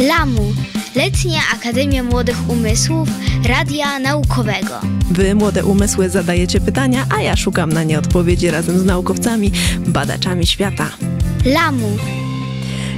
LAMU Letnia Akademia Młodych Umysłów Radia Naukowego. Wy, młode umysły, zadajecie pytania, a ja szukam na nie odpowiedzi razem z naukowcami, badaczami świata. LAMU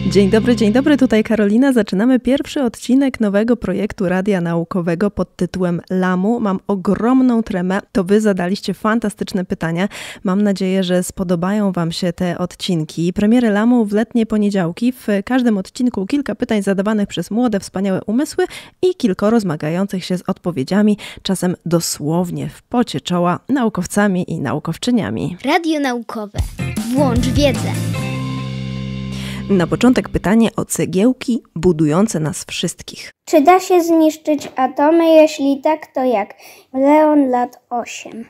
Dzień dobry, dzień dobry, tutaj Karolina. Zaczynamy pierwszy odcinek nowego projektu Radia Naukowego pod tytułem LAMU. Mam ogromną tremę, to Wy zadaliście fantastyczne pytania. Mam nadzieję, że spodobają Wam się te odcinki. Premiery LAMU w letnie poniedziałki. W każdym odcinku kilka pytań zadawanych przez młode, wspaniałe umysły i kilkoro zmagających się z odpowiedziami, czasem dosłownie w pocie czoła, naukowcami i naukowczyniami. Radio Naukowe. Włącz wiedzę. Na początek pytanie o cegiełki budujące nas wszystkich. Czy da się zniszczyć atomy? Jeśli tak, to jak? Leon, lat 8.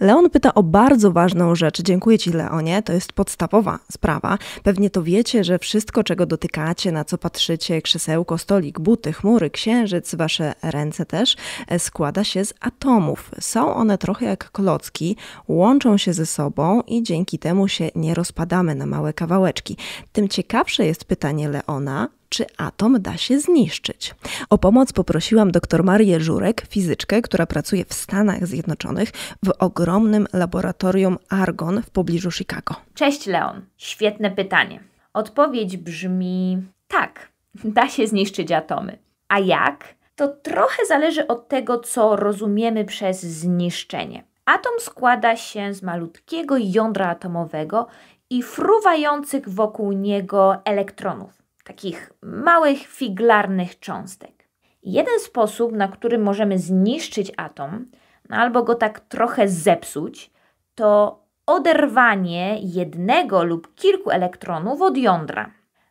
Leon pyta o bardzo ważną rzecz. Dziękuję Ci, Leonie. To jest podstawowa sprawa. Pewnie to wiecie, że wszystko, czego dotykacie, na co patrzycie, krzesełko, stolik, buty, chmury, księżyc, Wasze ręce też, e, składa się z atomów. Są one trochę jak klocki, łączą się ze sobą i dzięki temu się nie rozpadamy na małe kawałeczki. Tym ciekawsze jest pytanie Leona, czy atom da się zniszczyć. O pomoc poprosiłam dr Marię Żurek, fizyczkę, która pracuje w Stanach Zjednoczonych w ogromnym laboratorium Argon w pobliżu Chicago. Cześć Leon, świetne pytanie. Odpowiedź brzmi tak, da się zniszczyć atomy. A jak? To trochę zależy od tego, co rozumiemy przez zniszczenie. Atom składa się z malutkiego jądra atomowego i fruwających wokół niego elektronów takich małych figlarnych cząstek. Jeden sposób, na który możemy zniszczyć atom, no albo go tak trochę zepsuć, to oderwanie jednego lub kilku elektronów od jądra.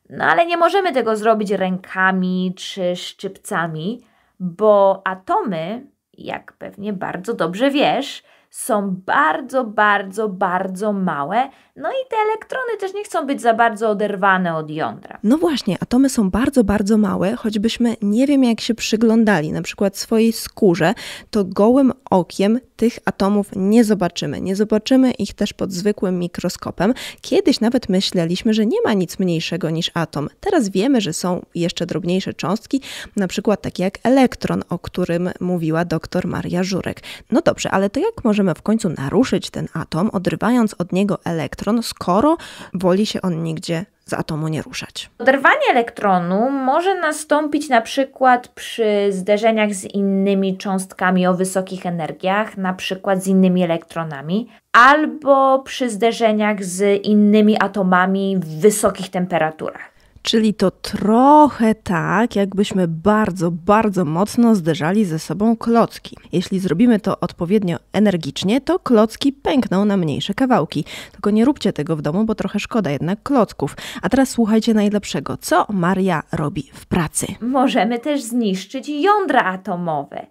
No ale nie możemy tego zrobić rękami czy szczypcami, bo atomy, jak pewnie bardzo dobrze wiesz, są bardzo, bardzo, bardzo małe no i te elektrony też nie chcą być za bardzo oderwane od jądra. No właśnie, atomy są bardzo, bardzo małe, choćbyśmy nie wiem jak się przyglądali, na przykład swojej skórze, to gołym okiem tych atomów nie zobaczymy. Nie zobaczymy ich też pod zwykłym mikroskopem. Kiedyś nawet myśleliśmy, że nie ma nic mniejszego niż atom. Teraz wiemy, że są jeszcze drobniejsze cząstki, na przykład takie jak elektron, o którym mówiła dr Maria Żurek. No dobrze, ale to jak możemy w końcu naruszyć ten atom, odrywając od niego elektron? elektron, skoro woli się on nigdzie z atomu nie ruszać. Oderwanie elektronu może nastąpić na przykład przy zderzeniach z innymi cząstkami o wysokich energiach, na przykład z innymi elektronami, albo przy zderzeniach z innymi atomami w wysokich temperaturach. Czyli to trochę tak, jakbyśmy bardzo, bardzo mocno zderzali ze sobą klocki. Jeśli zrobimy to odpowiednio energicznie, to klocki pękną na mniejsze kawałki. Tylko nie róbcie tego w domu, bo trochę szkoda jednak klocków. A teraz słuchajcie najlepszego, co Maria robi w pracy. Możemy też zniszczyć jądra atomowe.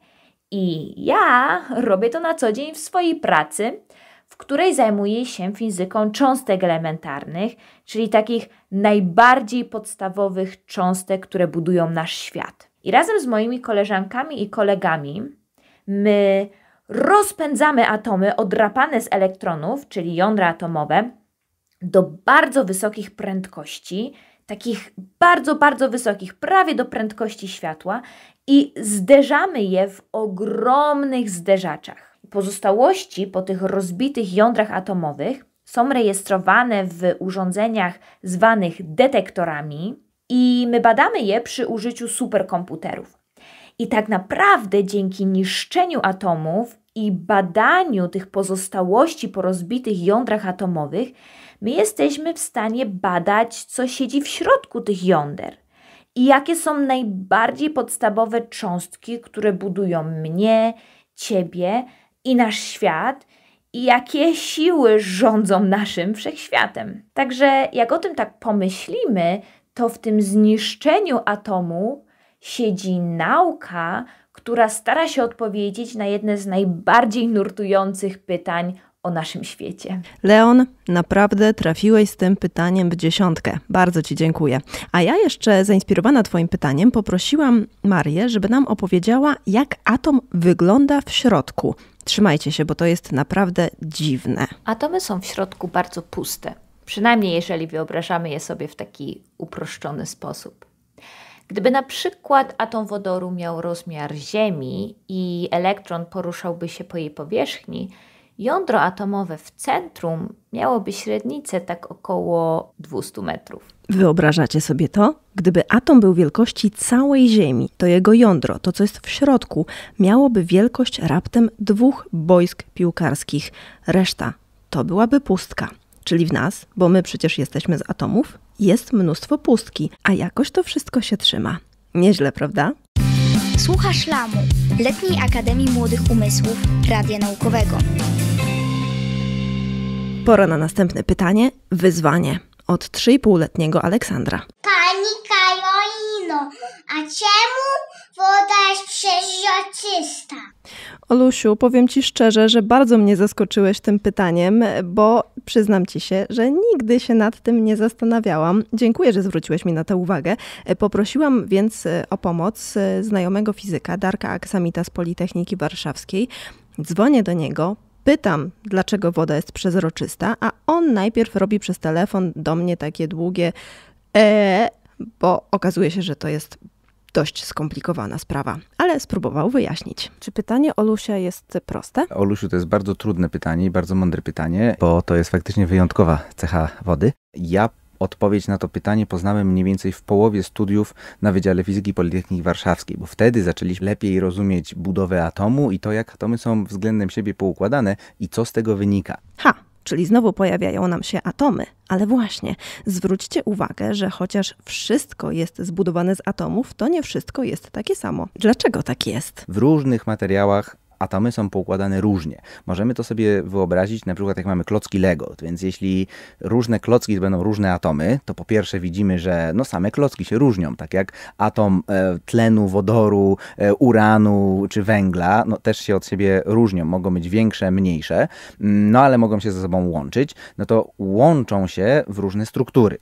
I ja robię to na co dzień w swojej pracy w której zajmuje się fizyką cząstek elementarnych, czyli takich najbardziej podstawowych cząstek, które budują nasz świat. I razem z moimi koleżankami i kolegami my rozpędzamy atomy odrapane z elektronów, czyli jądra atomowe, do bardzo wysokich prędkości, takich bardzo, bardzo wysokich, prawie do prędkości światła, i zderzamy je w ogromnych zderzaczach. Pozostałości po tych rozbitych jądrach atomowych są rejestrowane w urządzeniach zwanych detektorami i my badamy je przy użyciu superkomputerów. I tak naprawdę dzięki niszczeniu atomów i badaniu tych pozostałości po rozbitych jądrach atomowych, my jesteśmy w stanie badać, co siedzi w środku tych jąder i jakie są najbardziej podstawowe cząstki, które budują mnie, ciebie, i nasz świat, i jakie siły rządzą naszym wszechświatem. Także jak o tym tak pomyślimy, to w tym zniszczeniu atomu siedzi nauka, która stara się odpowiedzieć na jedne z najbardziej nurtujących pytań o naszym świecie. Leon, naprawdę trafiłeś z tym pytaniem w dziesiątkę. Bardzo Ci dziękuję. A ja jeszcze, zainspirowana Twoim pytaniem, poprosiłam Marię, żeby nam opowiedziała, jak atom wygląda w środku. Trzymajcie się, bo to jest naprawdę dziwne. Atomy są w środku bardzo puste, przynajmniej jeżeli wyobrażamy je sobie w taki uproszczony sposób. Gdyby na przykład atom wodoru miał rozmiar Ziemi i elektron poruszałby się po jej powierzchni, Jądro atomowe w centrum miałoby średnicę tak około 200 metrów. Wyobrażacie sobie to? Gdyby atom był wielkości całej Ziemi, to jego jądro, to co jest w środku, miałoby wielkość raptem dwóch boisk piłkarskich. Reszta to byłaby pustka. Czyli w nas, bo my przecież jesteśmy z atomów, jest mnóstwo pustki, a jakoś to wszystko się trzyma. Nieźle, prawda? Słuchasz Lamu, Letniej Akademii Młodych Umysłów Radia Naukowego. Pora na następne pytanie, wyzwanie od 3,5-letniego Aleksandra. Pani Karolino, a czemu woda jest przeźroczysta? Olusiu, powiem Ci szczerze, że bardzo mnie zaskoczyłeś tym pytaniem, bo przyznam Ci się, że nigdy się nad tym nie zastanawiałam. Dziękuję, że zwróciłeś mi na to uwagę. Poprosiłam więc e, o pomoc e, znajomego fizyka Darka Aksamita z Politechniki Warszawskiej. Dzwonię do niego, Pytam, dlaczego woda jest przezroczysta, a on najpierw robi przez telefon do mnie takie długie e, bo okazuje się, że to jest dość skomplikowana sprawa, ale spróbował wyjaśnić. Czy pytanie Olusia jest proste? Olusiu, to jest bardzo trudne pytanie i bardzo mądre pytanie, bo to jest faktycznie wyjątkowa cecha wody. Ja Odpowiedź na to pytanie poznałem mniej więcej w połowie studiów na Wydziale Fizyki Politechniki Warszawskiej, bo wtedy zaczęliśmy lepiej rozumieć budowę atomu i to, jak atomy są względem siebie poukładane i co z tego wynika. Ha! czyli znowu pojawiają nam się atomy. Ale właśnie, zwróćcie uwagę, że chociaż wszystko jest zbudowane z atomów, to nie wszystko jest takie samo. Dlaczego tak jest? W różnych materiałach atomy są poukładane różnie. Możemy to sobie wyobrazić na przykład jak mamy klocki Lego, więc jeśli różne klocki będą różne atomy, to po pierwsze widzimy, że no same klocki się różnią, tak jak atom e, tlenu, wodoru, e, uranu czy węgla, no też się od siebie różnią, mogą być większe, mniejsze, mm, no ale mogą się ze sobą łączyć, no to łączą się w różne struktury.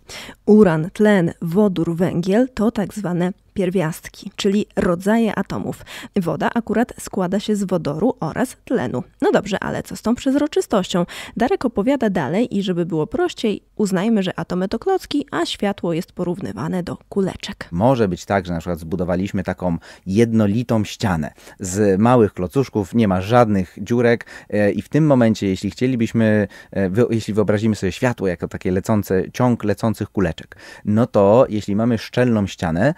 Uran, tlen, wodór, węgiel to tak zwane pierwiastki, czyli rodzaje atomów. Woda akurat składa się z wodoru oraz tlenu. No dobrze, ale co z tą przezroczystością? Darek opowiada dalej i żeby było prościej, uznajmy, że atomy to klocki, a światło jest porównywane do kuleczek. Może być tak, że na przykład zbudowaliśmy taką jednolitą ścianę. Z małych klocuszków nie ma żadnych dziurek e, i w tym momencie, jeśli chcielibyśmy, e, jeśli wyobrazimy sobie światło jako takie lecące, ciąg lecących kuleczek, no to jeśli mamy szczelną ścianę,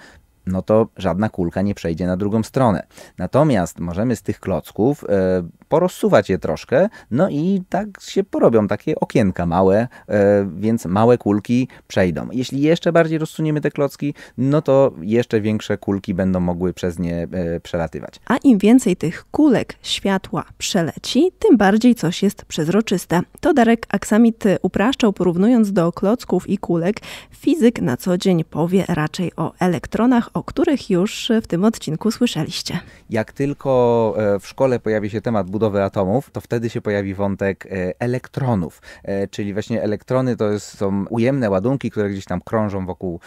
no to żadna kulka nie przejdzie na drugą stronę. Natomiast możemy z tych klocków e, porozsuwać je troszkę, no i tak się porobią takie okienka małe, e, więc małe kulki przejdą. Jeśli jeszcze bardziej rozsuniemy te klocki, no to jeszcze większe kulki będą mogły przez nie e, przelatywać. A im więcej tych kulek światła przeleci, tym bardziej coś jest przezroczyste. To Darek Aksamit upraszczał, porównując do klocków i kulek. Fizyk na co dzień powie raczej o elektronach, o których już w tym odcinku słyszeliście. Jak tylko e, w szkole pojawi się temat budowy atomów, to wtedy się pojawi wątek e, elektronów, e, czyli właśnie elektrony to jest, są ujemne ładunki, które gdzieś tam krążą wokół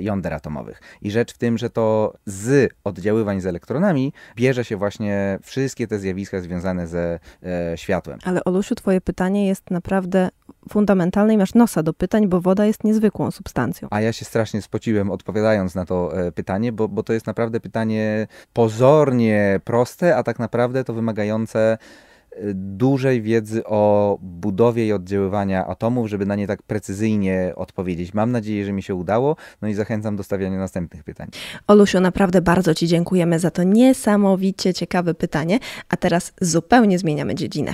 jąder atomowych. I rzecz w tym, że to z oddziaływań z elektronami bierze się właśnie wszystkie te zjawiska związane ze światłem. Ale Olusiu, twoje pytanie jest naprawdę fundamentalne i masz nosa do pytań, bo woda jest niezwykłą substancją. A ja się strasznie spociłem odpowiadając na to pytanie, bo, bo to jest naprawdę pytanie pozornie proste, a tak naprawdę to wymagające e, dużej wiedzy o budowie i oddziaływania atomów, żeby na nie tak precyzyjnie odpowiedzieć. Mam nadzieję, że mi się udało, no i zachęcam do stawiania następnych pytań. Olusiu, naprawdę bardzo Ci dziękujemy za to niesamowicie ciekawe pytanie, a teraz zupełnie zmieniamy dziedzinę.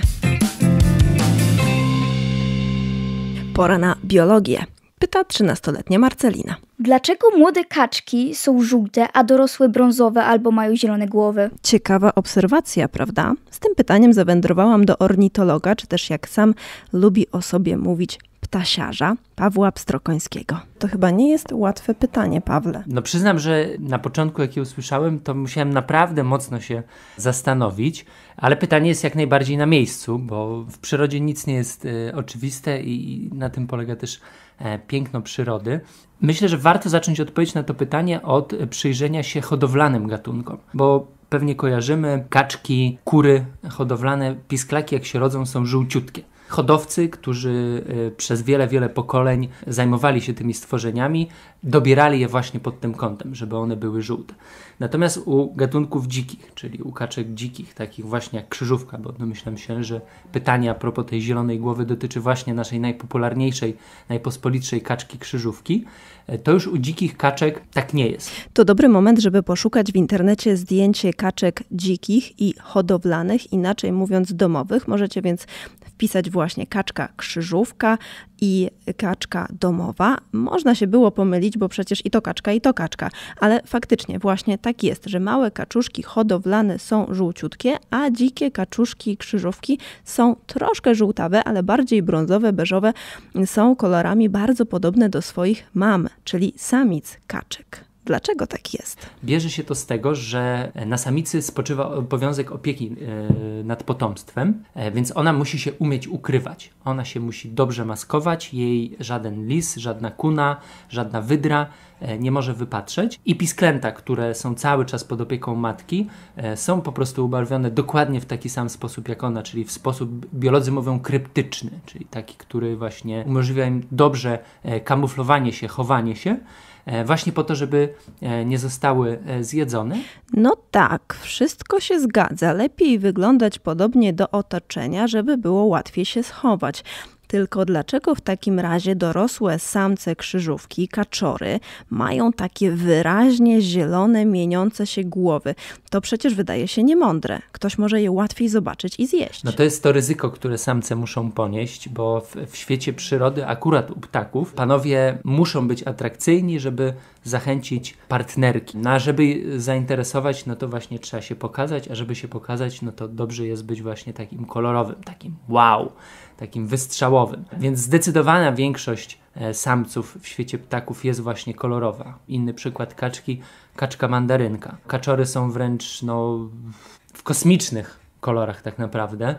Pora na biologię pyta 13-letnia Marcelina. Dlaczego młode kaczki są żółte, a dorosłe brązowe albo mają zielone głowy? Ciekawa obserwacja, prawda? Z tym pytaniem zawędrowałam do ornitologa, czy też jak sam lubi o sobie mówić, ptasiarza Pawła Pstrokońskiego. To chyba nie jest łatwe pytanie, Pawle. No przyznam, że na początku, jak je usłyszałem, to musiałem naprawdę mocno się zastanowić, ale pytanie jest jak najbardziej na miejscu, bo w przyrodzie nic nie jest y, oczywiste i, i na tym polega też e, piękno przyrody. Myślę, że warto zacząć odpowiedź na to pytanie od przyjrzenia się hodowlanym gatunkom, bo pewnie kojarzymy kaczki, kury hodowlane, pisklaki jak się rodzą są żółciutkie hodowcy, którzy e, przez wiele, wiele pokoleń zajmowali się tymi stworzeniami, dobierali je właśnie pod tym kątem, żeby one były żółte. Natomiast u gatunków dzikich, czyli u kaczek dzikich, takich właśnie jak krzyżówka, bo domyślam się, że pytanie a propos tej zielonej głowy dotyczy właśnie naszej najpopularniejszej, najpospolitszej kaczki krzyżówki, e, to już u dzikich kaczek tak nie jest. To dobry moment, żeby poszukać w internecie zdjęcie kaczek dzikich i hodowlanych, inaczej mówiąc domowych. Możecie więc wpisać w właśnie kaczka krzyżówka i kaczka domowa. Można się było pomylić, bo przecież i to kaczka, i to kaczka, ale faktycznie właśnie tak jest, że małe kaczuszki hodowlane są żółciutkie, a dzikie kaczuszki krzyżówki są troszkę żółtawe, ale bardziej brązowe, beżowe, są kolorami bardzo podobne do swoich mam, czyli samic kaczek. Dlaczego tak jest? Bierze się to z tego, że na samicy spoczywa obowiązek opieki e, nad potomstwem, e, więc ona musi się umieć ukrywać. Ona się musi dobrze maskować, jej żaden lis, żadna kuna, żadna wydra e, nie może wypatrzeć. I pisklęta, które są cały czas pod opieką matki, są po prostu ubarwione dokładnie w taki sam sposób jak ona, czyli w sposób, biolodzy mówią, kryptyczny, czyli taki, który właśnie umożliwia im dobrze kamuflowanie się, chowanie się. E, właśnie po to, żeby e, nie zostały e, zjedzone? No tak, wszystko się zgadza. Lepiej wyglądać podobnie do otoczenia, żeby było łatwiej się schować. Tylko dlaczego w takim razie dorosłe samce krzyżówki, kaczory, mają takie wyraźnie zielone, mieniące się głowy? To przecież wydaje się niemądre. Ktoś może je łatwiej zobaczyć i zjeść. No to jest to ryzyko, które samce muszą ponieść, bo w, w świecie przyrody, akurat u ptaków, panowie muszą być atrakcyjni, żeby zachęcić partnerki. No a żeby zainteresować, no to właśnie trzeba się pokazać, a żeby się pokazać, no to dobrze jest być właśnie takim kolorowym, takim wow takim wystrzałowym. Więc zdecydowana większość e, samców w świecie ptaków jest właśnie kolorowa. Inny przykład kaczki, kaczka mandarynka. Kaczory są wręcz no, w kosmicznych kolorach tak naprawdę.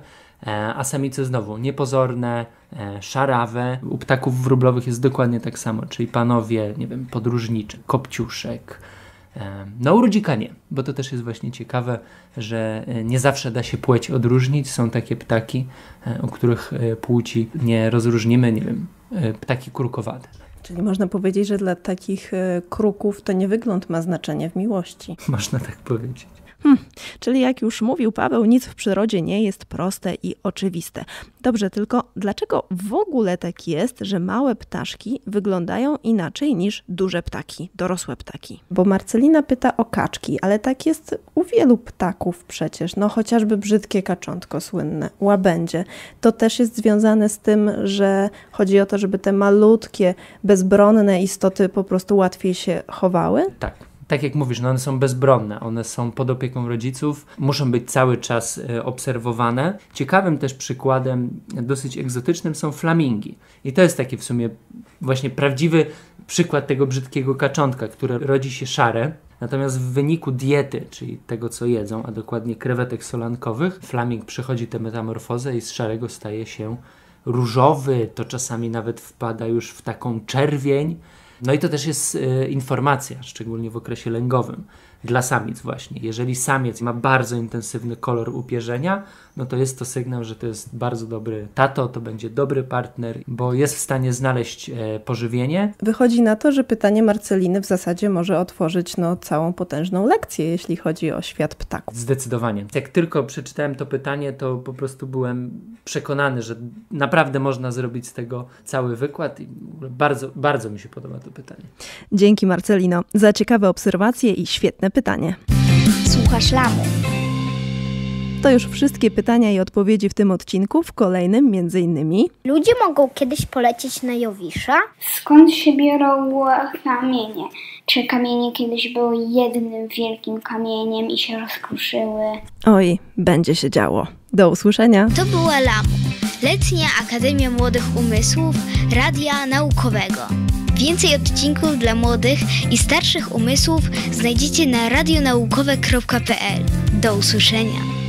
E, a samice znowu niepozorne, e, szarawe. U ptaków wróblowych jest dokładnie tak samo, czyli panowie, nie wiem, podróżniczy, kopciuszek, no, u rudzika nie, bo to też jest właśnie ciekawe, że e, nie zawsze da się płeć odróżnić. Są takie ptaki, o e, których e, płci nie rozróżnimy, nie wiem, ptaki kurkowate. Czyli można powiedzieć, że dla takich kruków to nie wygląd ma znaczenie w miłości. Można tak powiedzieć. Hmm, czyli jak już mówił Paweł, nic w przyrodzie nie jest proste i oczywiste. Dobrze, tylko dlaczego w ogóle tak jest, że małe ptaszki wyglądają inaczej niż duże ptaki, dorosłe ptaki? Bo Marcelina pyta o kaczki, ale tak jest u wielu ptaków przecież. No chociażby brzydkie kaczątko słynne, łabędzie. To też jest związane z tym, że chodzi o to, żeby te malutkie, bezbronne istoty po prostu łatwiej się chowały? Tak tak jak mówisz, no one są bezbronne, one są pod opieką rodziców, muszą być cały czas e, obserwowane. Ciekawym też przykładem, dosyć egzotycznym, są flamingi. I to jest taki w sumie właśnie prawdziwy przykład tego brzydkiego kaczątka, które rodzi się szare, Natomiast w wyniku diety, czyli tego co jedzą, a dokładnie krewetek solankowych, flaming przechodzi tę metamorfozę i z szarego staje się różowy, to czasami nawet wpada już w taką czerwień. No i to też jest e, informacja, szczególnie w okresie lęgowym, dla samic właśnie. Jeżeli samiec ma bardzo intensywny kolor upierzenia, no to jest to sygnał, że to jest bardzo dobry tato, to będzie dobry partner, bo jest w stanie znaleźć e, pożywienie. Wychodzi na to, że pytanie Marceliny w zasadzie może otworzyć no, całą potężną lekcję, jeśli chodzi o świat ptaków. Zdecydowanie. Jak tylko przeczytałem to pytanie, to po prostu byłem przekonany, że naprawdę można zrobić z tego cały wykład i bardzo, bardzo mi się podoba to pytanie. Dzięki Marcelino za ciekawe obserwacje i świetne pytanie. Słuchasz lamu. To już wszystkie pytania i odpowiedzi w tym odcinku, w kolejnym między innymi. Ludzie mogą kiedyś polecieć na Jowisza? Skąd się biorą kamienie? Czy kamienie kiedyś były jednym wielkim kamieniem i się rozkruszyły? Oj, będzie się działo. Do usłyszenia. To była Lamu. Letnia Akademia Młodych Umysłów Radia Naukowego. Więcej odcinków dla młodych i starszych umysłów znajdziecie na radionaukowe.pl. Do usłyszenia!